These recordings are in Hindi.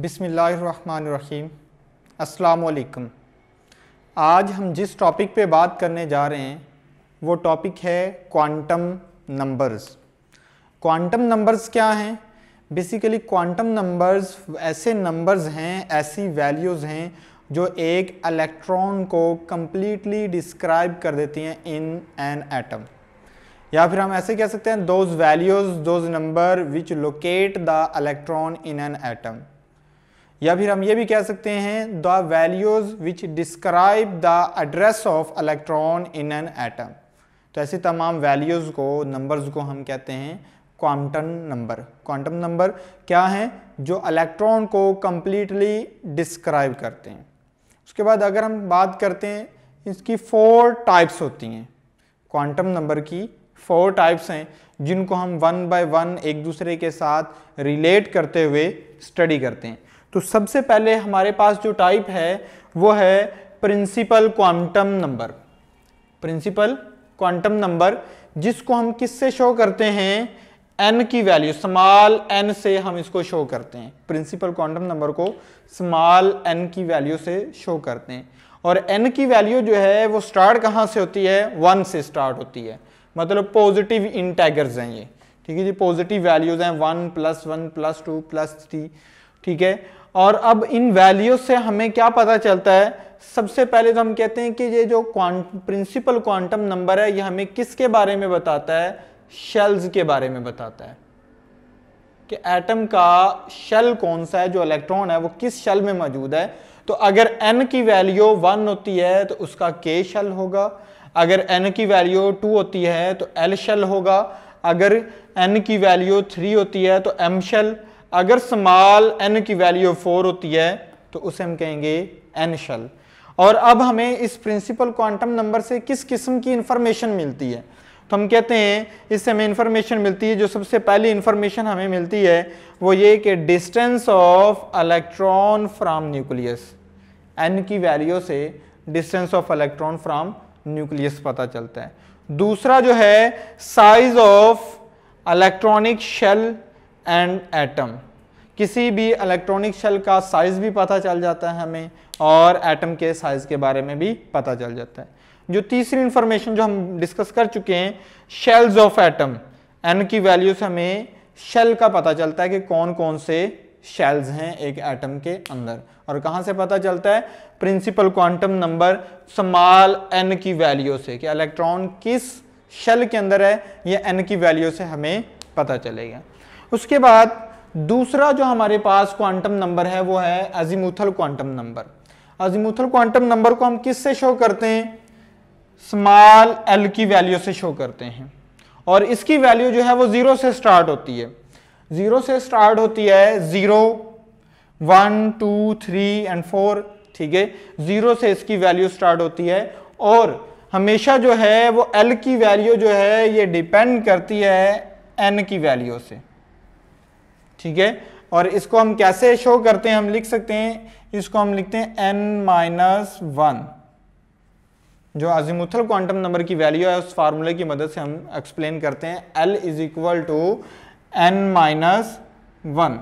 बिसमीम् अस्सलाम आज हम जिस टॉपिक पे बात करने जा रहे हैं वो टॉपिक है क्वांटम नंबर्स क्वांटम नंबर्स क्या हैं बेसिकली क्वांटम नंबर्स ऐसे नंबर्स हैं ऐसी वैल्यूज़ हैं जो एक इलेक्ट्रॉन को कम्प्लीटली डिस्क्राइब कर देती हैं इन एन एटम या फिर हम ऐसे कह सकते हैं those values those number which locate the electron in an atom या फिर हम ये भी कह सकते हैं the values which describe the address of electron in an atom तो ऐसे तमाम वैल्यूज़ को नंबर्स को हम कहते हैं क्वांटम नंबर क्वांटम नंबर क्या हैं जो इलेक्ट्रॉन को कम्प्लीटली डिस्क्राइब करते हैं उसके बाद अगर हम बात करते हैं इसकी फोर टाइप्स होती हैं क्वांटम नंबर की फोर टाइप्स हैं जिनको हम वन बाय वन एक दूसरे के साथ रिलेट करते हुए स्टडी करते हैं तो सबसे पहले हमारे पास जो टाइप है वो है principal quantum number principal quantum number जिसको हम किससे शो करते हैं एन की वैल्यू स्मॉल एन से हम इसको शो करते हैं प्रिंसिपल क्वांटम नंबर को स्मॉल एन की वैल्यू से शो करते हैं और एन की वैल्यू जो है वो स्टार्ट कहाँ से होती है वन से स्टार्ट होती है मतलब पॉजिटिव इंटैगर्स हैं ये ठीक है जी पॉजिटिव वैल्यूज़ हैं one plus one plus two plus three ठीक है और अब इन वैल्यू से हमें क्या पता चलता है सबसे पहले तो हम कहते हैं कि ये जो क्वांट प्रिंसिपल क्वांटम नंबर है ये हमें किसके बारे में बताता है शेल्स के बारे में बताता है कि एटम का शेल कौन सा है जो इलेक्ट्रॉन है वो किस शेल में मौजूद है तो अगर एन की वैल्यू वन होती है तो उसका के शेल होगा अगर एन की वैल्यू टू होती है तो एल शेल होगा अगर एन की वैल्यू थ्री होती है तो एम शेल अगर स्मॉल एन की वैल्यू फोर होती है तो उसे हम कहेंगे एन शल और अब हमें इस प्रिंसिपल क्वांटम नंबर से किस किस्म की इंफॉर्मेशन मिलती है तो हम कहते हैं इससे हमें इंफॉर्मेशन मिलती है जो सबसे पहली इंफॉर्मेशन हमें मिलती है वो ये कि distance of electron from nucleus n की वैल्यू से distance of electron from nucleus पता चलता है दूसरा जो है size of electronic shell and atom किसी भी इलेक्ट्रॉनिक शेल का साइज़ भी पता चल जाता है हमें और एटम के साइज़ के बारे में भी पता चल जाता है जो तीसरी इंफॉर्मेशन जो हम डिस्कस कर चुके हैं शेल्स ऑफ एटम एन की वैल्यू से हमें शेल का पता चलता है कि कौन कौन से शेल्स हैं एक एटम के अंदर और कहाँ से पता चलता है principal quantum number small n की वैल्यू से कि इलेक्ट्रॉन किस शेल के अंदर है ये एन की वैल्यू से हमें पता चलेगा उसके बाद दूसरा जो हमारे पास क्वांटम नंबर है वो है azimuthal quantum number azimuthal quantum number को हम किस से शो करते हैं स्मॉल एल की वैल्यू से शो करते हैं और इसकी वैल्यू जो है वो जीरो से स्टार्ट होती है जीरो से स्टार्ट होती है zero one two three and four ठीक है जीरो से इसकी वैल्यू स्टार्ट होती है और हमेशा जो है वो एल की वैल्यू जो है ये डिपेंड करती है एन की वैल्यू से ठीक है और इसको हम कैसे शो करते हैं हम लिख सकते हैं इसको हम लिखते हैं एन माइनस वन जो अजीमुथल क्वांटम नंबर की वैल्यू है उस फार्मूले की मदद से हम एक्सप्लेन करते हैं l is equal to n minus one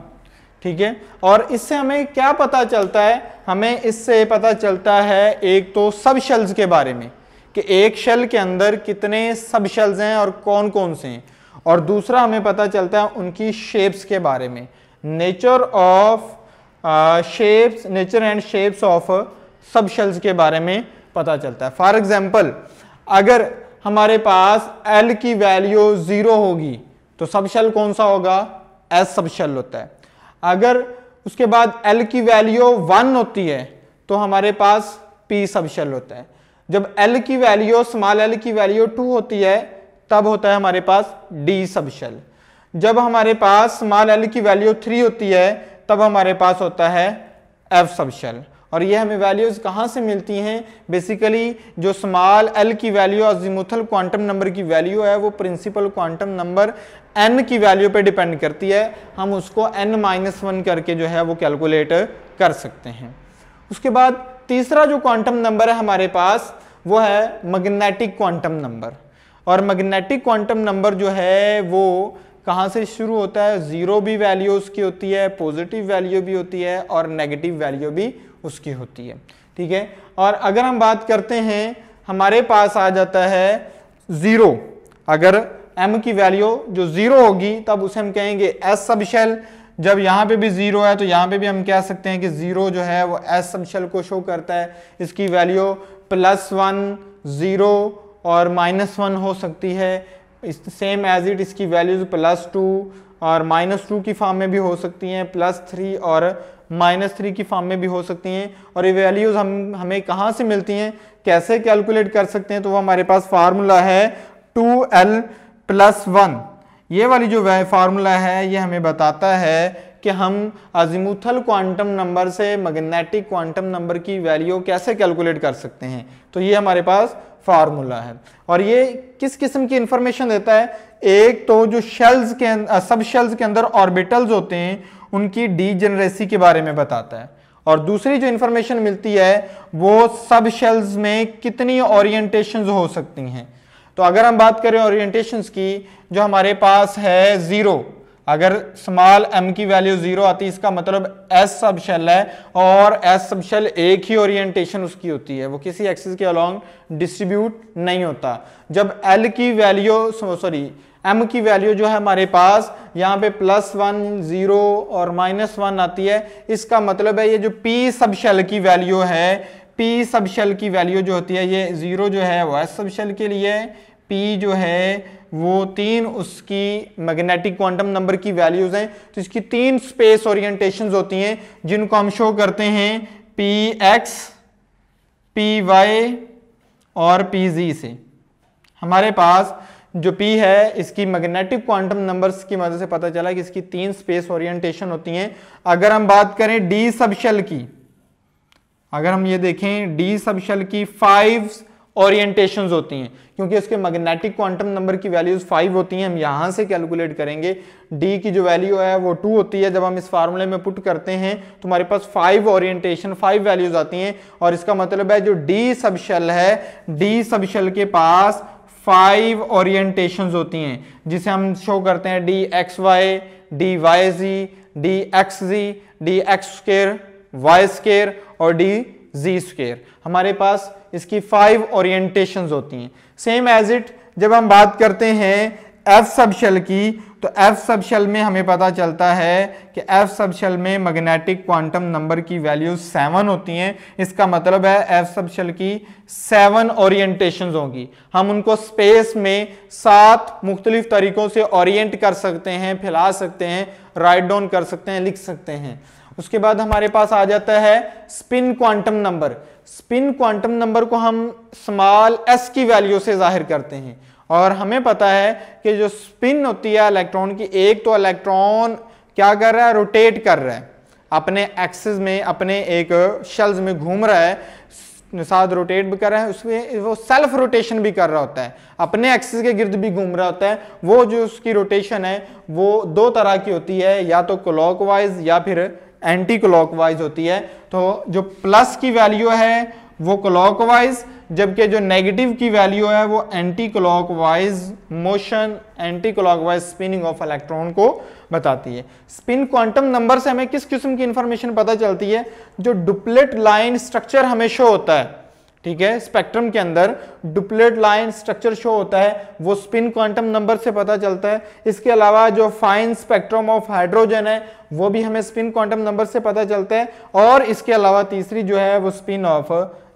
ठीक है और इससे हमें क्या पता चलता है हमें इससे पता चलता है एक तो सब शेल्स के बारे में कि एक शेल के अंदर कितने सब शेल्स हैं और कौन कौन से हैं और दूसरा हमें पता चलता है उनकी शेप्स के बारे में nature of shapes nature and shapes of subshells के बारे में पता चलता है फॉर एग्जाम्पल अगर हमारे पास एल की वैल्यू ज़ीरो होगी तो सब शेल कौन सा होगा एस सब शेल होता है अगर उसके बाद एल की वैल्यू वन होती है तो हमारे पास पी सब शेल होता है जब एल की वैल्यू स्मॉल एल की वैल्यू टू होती है तब होता है हमारे पास डी सबशेल जब हमारे पास स्मॉल एल की वैल्यू थ्री होती है तब हमारे पास होता है एफ सबशेल और ये हमें वैल्यूज़ कहाँ से मिलती हैं बेसिकली जो स्मॉल एल की वैल्यू और जिमुथल क्वांटम नंबर की वैल्यू है वो प्रिंसिपल क्वांटम नंबर एन की वैल्यू पे डिपेंड करती है हम उसको एन माइनस वन करके जो है वो कैलकुलेट कर सकते हैं उसके बाद तीसरा जो क्वांटम नंबर है हमारे पास वो है मैग्नेटिक क्वांटम नंबर और मैग्नेटिक क्वांटम नंबर जो है वो कहाँ से शुरू होता है ज़ीरो भी वैल्यू उसकी होती है पॉजिटिव वैल्यू भी होती है और नेगेटिव वैल्यू भी उसकी होती है ठीक है और अगर हम बात करते हैं हमारे पास आ जाता है ज़ीरो अगर m की वैल्यू जो ज़ीरो होगी तब उसे हम कहेंगे s सब शेल जब यहाँ पे भी ज़ीरो है तो यहाँ पे भी हम कह सकते हैं कि ज़ीरो जो है वो s सब शेल को शो करता है इसकी वैल्यू प्लस वन ज़ीरो और माइनस वन हो सकती है इस सेम एज इट इसकी वैल्यूज़ प्लस टू और माइनस टू की फॉर्म में भी हो सकती हैं प्लस थ्री और माइनस थ्री की फॉर्म में भी हो सकती हैं और ये वैल्यूज़ हम हमें कहाँ से मिलती हैं कैसे कैलकुलेट कर सकते हैं तो वो हमारे पास फार्मूला है टू एल प्लस वन ये वाली जो फार्मूला है ये हमें बताता है कि हम अजिमूथल क्वांटम नंबर से मैग्नेटिक क्वांटम नंबर की वैल्यू कैसे कैलकुलेट कर सकते हैं तो ये हमारे पास फार्मूला है और ये किस किस्म की इंफॉर्मेशन देता है एक तो जो शेल्स के सब अं-, शेल्स के अंदर ऑर्बिटल्स होते हैं उनकी डी के बारे में बताता है और दूसरी जो इंफॉर्मेशन मिलती है वो सब शेल्स में कितनी ओरिएंटेशन हो सकती हैं तो अगर हम बात करें ओरिएंटेशंस की जो हमारे पास है ज़ीरो अगर स्मॉल m की वैल्यू जीरो आती इसका मतलब s सबशेल है और s सबशेल एक ही ओरिएंटेशन उसकी होती है वो किसी एक्सिस के अलोंग डिस्ट्रीब्यूट नहीं होता जब l की वैल्यू सॉरी m की वैल्यू जो है हमारे पास यहाँ पे प्लस वन जीरो और माइनस वन आती है इसका मतलब है ये जो p सबशेल की वैल्यू है p सबशेल की वैल्यू जो होती है ये जीरो जो है वो s सबशेल के लिए है P जो है वो तीन उसकी मैग्नेटिक क्वांटम नंबर की वैल्यूज हैं तो इसकी तीन स्पेस ओरिएंटेशंस होती हैं जिनको हम शो करते हैं पी एक्स पी वाई और पी जी से हमारे पास जो पी है इसकी मैग्नेटिक क्वांटम नंबर्स की मदद से पता चला कि इसकी तीन स्पेस ओरिएंटेशन होती हैं अगर हम बात करें डी सबशल की अगर हम ये देखें डी सबशल की फाइव ओरिएंटेशंस होती हैं क्योंकि उसके मैग्नेटिक क्वांटम नंबर की वैल्यूज फाइव होती हैं हम यहाँ से कैलकुलेट करेंगे डी की जो वैल्यू है वो टू होती है जब हम इस फार्मूले में पुट करते हैं तो हमारे पास फाइव ओरिएंटेशन फाइव वैल्यूज आती हैं और इसका मतलब है जो डी सबशल है डी सबशल के पास फाइव ओरिएंटेशंस होती हैं जिसे हम शो करते हैं d x y d y z d x z d x square y square और डी जी स्क्र हमारे पास इसकी फाइव ओरिएंटेशन होती हैं सेम एज इट जब हम बात करते हैं एफ सब की तो एफ सब में हमें पता चलता है कि एफ सब में मैग्नेटिक क्वांटम नंबर की वैल्यू सेवन होती हैं इसका मतलब है एफ सब की सेवन ओरिएंटेशंस होंगी हम उनको स्पेस में सात मुख्तलिफ तरीक़ों से ओरिएंट कर सकते हैं फैला सकते हैं राइट डाउन कर सकते हैं लिख सकते हैं उसके बाद हमारे पास आ जाता है spin quantum number spin quantum number को हम स्मॉल एस की वैल्यू से जाहिर करते हैं और हमें पता है कि जो स्पिन होती है इलेक्ट्रॉन की एक तो इलेक्ट्रॉन क्या कर रहा है रोटेट कर रहा है अपने एक्सिस में अपने एक शेल्स में घूम रहा है साथ रोटेट भी कर रहा है उसमें वो सेल्फ रोटेशन भी कर रहा होता है अपने एक्सिस के गिर्द भी घूम रहा होता है वो जो उसकी रोटेशन है वो दो तरह की होती है या तो क्लॉकवाइज या फिर एंटी क्लॉकवाइज होती है तो जो प्लस की वैल्यू है वो क्लॉकवाइज जबकि जो नेगेटिव की वैल्यू है वो anticlockwise motion anticlockwise spinning of electron को बताती है स्पिन क्वांटम नंबर से हमें किस किस्म की इंफॉर्मेशन पता चलती है जो डुप्लेट लाइन स्ट्रक्चर हमेशा होता है ठीक है स्पेक्ट्रम के अंदर डुप्लेट लाइन स्ट्रक्चर शो होता है वो स्पिन क्वांटम नंबर से पता चलता है इसके अलावा जो फाइन स्पेक्ट्रम ऑफ हाइड्रोजन है वो भी हमें स्पिन क्वांटम नंबर से पता चलता है और इसके अलावा तीसरी जो है वो स्पिन ऑफ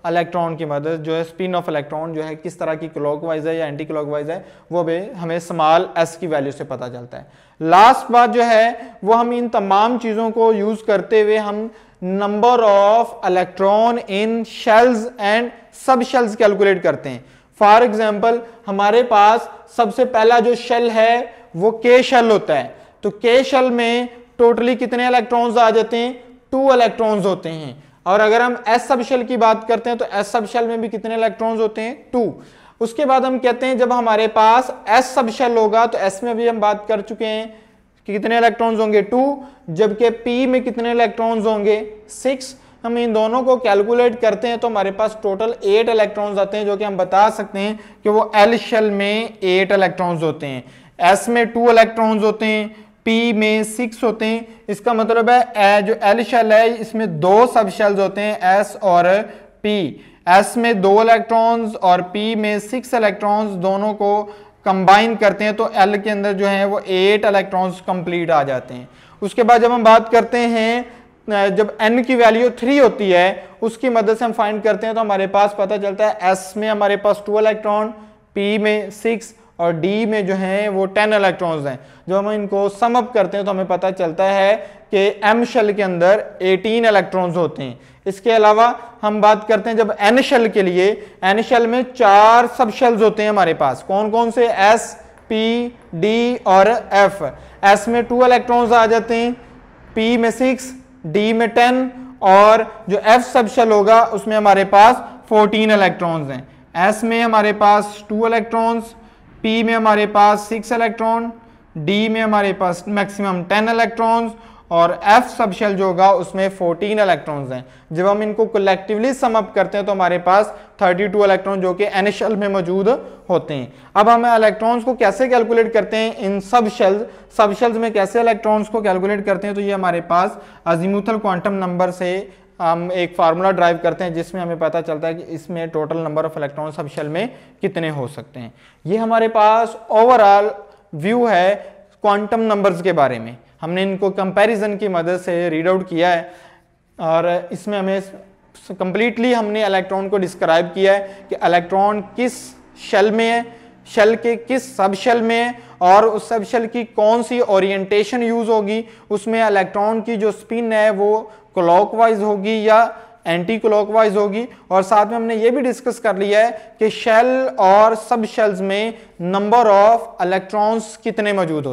इलेक्ट्रॉन की मदद जो है स्पिन ऑफ इलेक्ट्रॉन जो है किस तरह की क्लॉकवाइज है या एंटी क्लॉकवाइज है वो भी हमें स्मॉल एस की वैल्यू से पता चलता है लास्ट बात जो है वो हम इन तमाम चीज़ों को यूज़ करते हुए हम number of electron in shells and subshells calculate करते हैं फॉर एग्जाम्पल हमारे पास सबसे पहला जो शेल है वो के शेल होता है तो के शेल में टोटली कितने इलेक्ट्रॉन्स आ जाते हैं टू इलेक्ट्रॉन्स होते हैं और अगर हम एस सब शेल की बात करते हैं तो एस सब शेल में भी कितने इलेक्ट्रॉन्स होते हैं टू उसके बाद हम कहते हैं जब हमारे पास एस सब शेल होगा तो एस में भी हम बात कर चुके हैं कि कितने इलेक्ट्रॉन्स होंगे टू जबकि पी में कितने इलेक्ट्रॉन्स होंगे सिक्स हम इन दोनों को कैलकुलेट करते हैं तो हमारे पास टोटल एट इलेक्ट्रॉन्स आते हैं जो कि हम बता सकते हैं कि वो एल शेल में एट इलेक्ट्रॉन्स होते हैं एस में टू इलेक्ट्रॉन्स होते हैं पी में सिक्स होते हैं इसका मतलब है जो एल शेल है इसमें दो सब शेल्स होते हैं एस और पी एस में दो इलेक्ट्रॉन्स और पी में सिक्स इलेक्ट्रॉन्स दोनों को कंबाइन करते हैं तो एल के अंदर जो है वो एट इलेक्ट्रॉन्स कंप्लीट आ जाते हैं उसके बाद जब हम बात करते हैं जब एन की वैल्यू थ्री होती है उसकी मदद से हम फाइंड करते हैं तो हमारे पास पता चलता है एस में हमारे पास टू इलेक्ट्रॉन पी में सिक्स और डी में जो हैं वो 10 इलेक्ट्रॉन्स हैं जो हम इनको समअप करते हैं तो हमें पता चलता है कि एम शेल के अंदर 18 इलेक्ट्रॉन्स होते हैं इसके अलावा हम बात करते हैं जब एन शेल के लिए एन शेल में चार सब शेल्स होते हैं हमारे पास कौन कौन से एस पी डी और एफ एस में टू इलेक्ट्रॉन्स आ जाते हैं पी में सिक्स डी में टेन और जो एफ सब शेल होगा उसमें हमारे पास 14 इलेक्ट्रॉन्स हैं एस में हमारे पास टू इलेक्ट्रॉन्स पी में हमारे पास सिक्स इलेक्ट्रॉन डी में हमारे पास मैक्सिमम टेन इलेक्ट्रॉन्स और एफ सब शेल जो होगा उसमें फोर्टीन इलेक्ट्रॉन्स हैं जब हम इनको कलेक्टिवली समअप करते हैं तो हमारे पास थर्टी टू इलेक्ट्रॉन जो कि एन शेल में मौजूद होते हैं अब हम इलेक्ट्रॉन्स को कैसे कैलकुलेट करते हैं इन सब शेल्स सब शेल्स में कैसे इलेक्ट्रॉन्स को कैलकुलेट करते हैं तो ये हमारे पास अजीमुथल क्वांटम नंबर से हम एक फार्मूला ड्राइव करते हैं जिसमें हमें पता चलता है कि इसमें total number of electron subshell में कितने हो सकते हैं ये हमारे पास ओवरऑल व्यू है क्वांटम नंबर्स के बारे में हमने इनको कंपैरिजन की मदद से रीड आउट किया है और इसमें हमें कंप्लीटली हमने इलेक्ट्रॉन को डिस्क्राइब किया है कि इलेक्ट्रॉन किस शेल में है शेल के किस सब शेल में है और उस सब शेल की कौन सी ओरिएंटेशन यूज होगी उसमें इलेक्ट्रॉन की जो स्पिन है वो क्लॉकवाइज होगी या एंटी क्लॉकवाइज होगी और साथ में हमने ये भी डिस्कस कर लिया है कि शेल और सब शेल्स में नंबर ऑफ इलेक्ट्रॉन्स कितने मौजूद होते